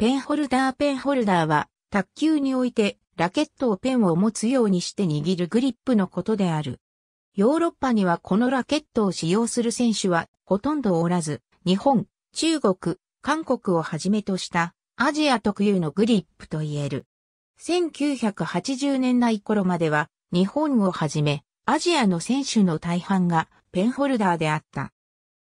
ペンホルダーペンホルダーは、卓球において、ラケットをペンを持つようにして握るグリップのことである。ヨーロッパにはこのラケットを使用する選手はほとんどおらず、日本、中国、韓国をはじめとしたアジア特有のグリップと言える。1980年代頃までは日本をはじめアジアの選手の大半がペンホルダーであった。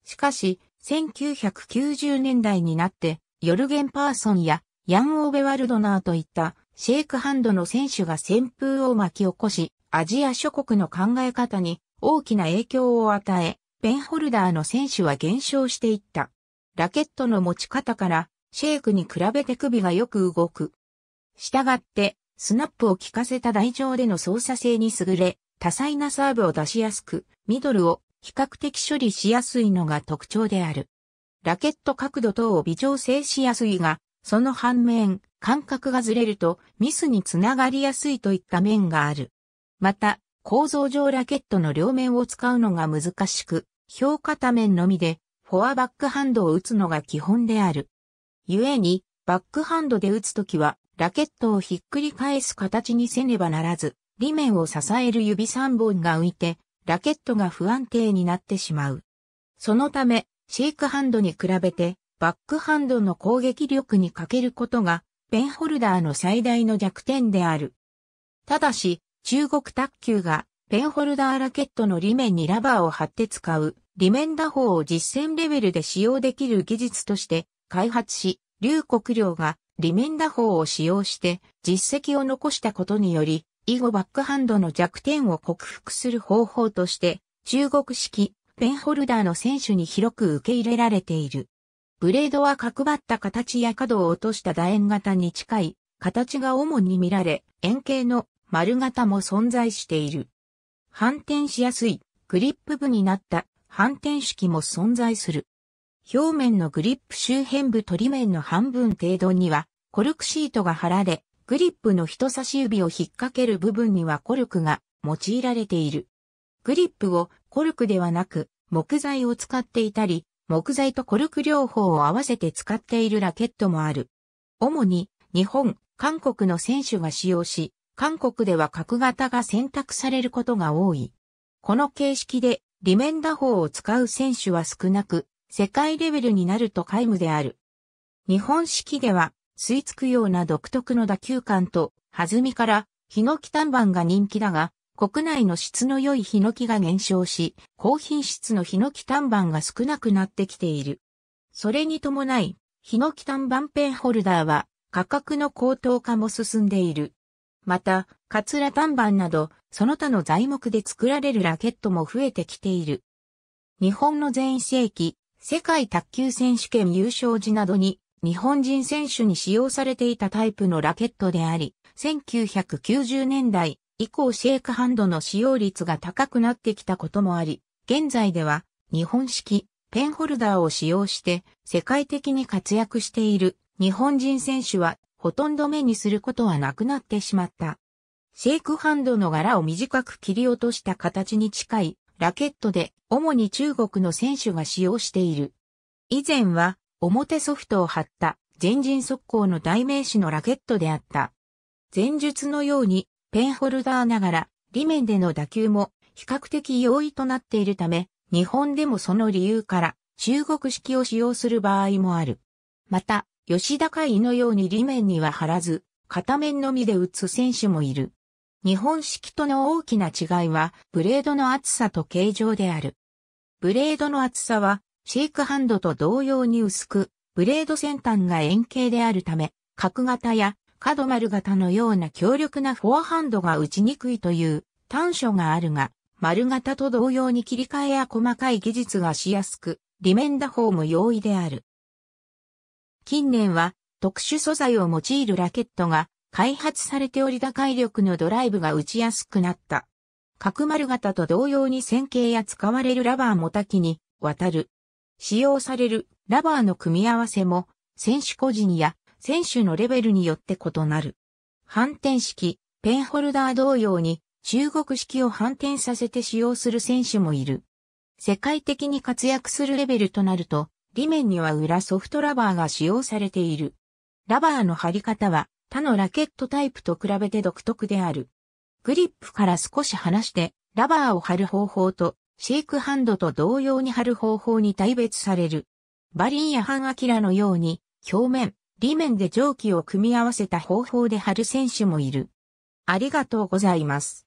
しかし、1990年代になってヨルゲン・パーソンやヤン・オーベ・ワルドナーといったシェイクハンドの選手が旋風を巻き起こし、アジア諸国の考え方に大きな影響を与え、ペンホルダーの選手は減少していった。ラケットの持ち方からシェイクに比べて首がよく動く。したがって、スナップを効かせた台上での操作性に優れ、多彩なサーブを出しやすく、ミドルを比較的処理しやすいのが特徴である。ラケット角度等を微調整しやすいが、その反面、感覚がずれるとミスにつながりやすいといった面がある。また、構造上ラケットの両面を使うのが難しく、評価多面のみで、フォアバックハンドを打つのが基本である。故に、バックハンドで打つときは、ラケットをひっくり返す形にせねばならず、裏面を支える指3本が浮いて、ラケットが不安定になってしまう。そのため、シェイクハンドに比べて、バックハンドの攻撃力に欠けることが、ペンホルダーの最大の弱点である。ただし、中国卓球が、ペンホルダーラケットの裏面にラバーを貼って使う、裏面打法を実践レベルで使用できる技術として、開発し、劉国領が、裏面打法を使用して、実績を残したことにより、以後バックハンドの弱点を克服する方法として、中国式ペンホルダーの選手に広く受け入れられている。ブレードは角張った形や角を落とした楕円型に近い形が主に見られ、円形の丸型も存在している。反転しやすいグリップ部になった反転式も存在する。表面のグリップ周辺部取り面の半分程度にはコルクシートが貼られ、グリップの人差し指を引っ掛ける部分にはコルクが用いられている。グリップをコルクではなく木材を使っていたり、木材とコルク両方を合わせて使っているラケットもある。主に日本、韓国の選手が使用し、韓国では角型が選択されることが多い。この形式でリメン打法を使う選手は少なく、世界レベルになると皆無である。日本式では、吸い付くような独特の打球感と、弾みから、ヒノキ短板が人気だが、国内の質の良いヒノキが減少し、高品質のヒノキ単板が少なくなってきている。それに伴い、ヒノキ単板ペンホルダーは価格の高騰化も進んでいる。また、カツラ単板など、その他の材木で作られるラケットも増えてきている。日本の前世紀、世界卓球選手権優勝時などに日本人選手に使用されていたタイプのラケットであり、1990年代、以降シェイクハンドの使用率が高くなってきたこともあり、現在では日本式ペンホルダーを使用して世界的に活躍している日本人選手はほとんど目にすることはなくなってしまった。シェイクハンドの柄を短く切り落とした形に近いラケットで主に中国の選手が使用している。以前は表ソフトを貼った前陣速攻の代名詞のラケットであった。前述のようにペンホルダーながら、裏面での打球も比較的容易となっているため、日本でもその理由から中国式を使用する場合もある。また、吉田会のように裏面には貼らず、片面のみで打つ選手もいる。日本式との大きな違いは、ブレードの厚さと形状である。ブレードの厚さは、シェイクハンドと同様に薄く、ブレード先端が円形であるため、角型や角丸型のような強力なフォアハンドが打ちにくいという短所があるが、丸型と同様に切り替えや細かい技術がしやすく、リメン打法も容易である。近年は特殊素材を用いるラケットが開発されており打開力のドライブが打ちやすくなった。角丸型と同様に線形や使われるラバーも多岐に渡る。使用されるラバーの組み合わせも選手個人や選手のレベルによって異なる。反転式、ペンホルダー同様に中国式を反転させて使用する選手もいる。世界的に活躍するレベルとなると、裏面には裏ソフトラバーが使用されている。ラバーの貼り方は他のラケットタイプと比べて独特である。グリップから少し離してラバーを貼る方法とシェイクハンドと同様に貼る方法に大別される。バリンやハンアキラのように表面、裏面で蒸気を組み合わせた方法で貼る選手もいる。ありがとうございます。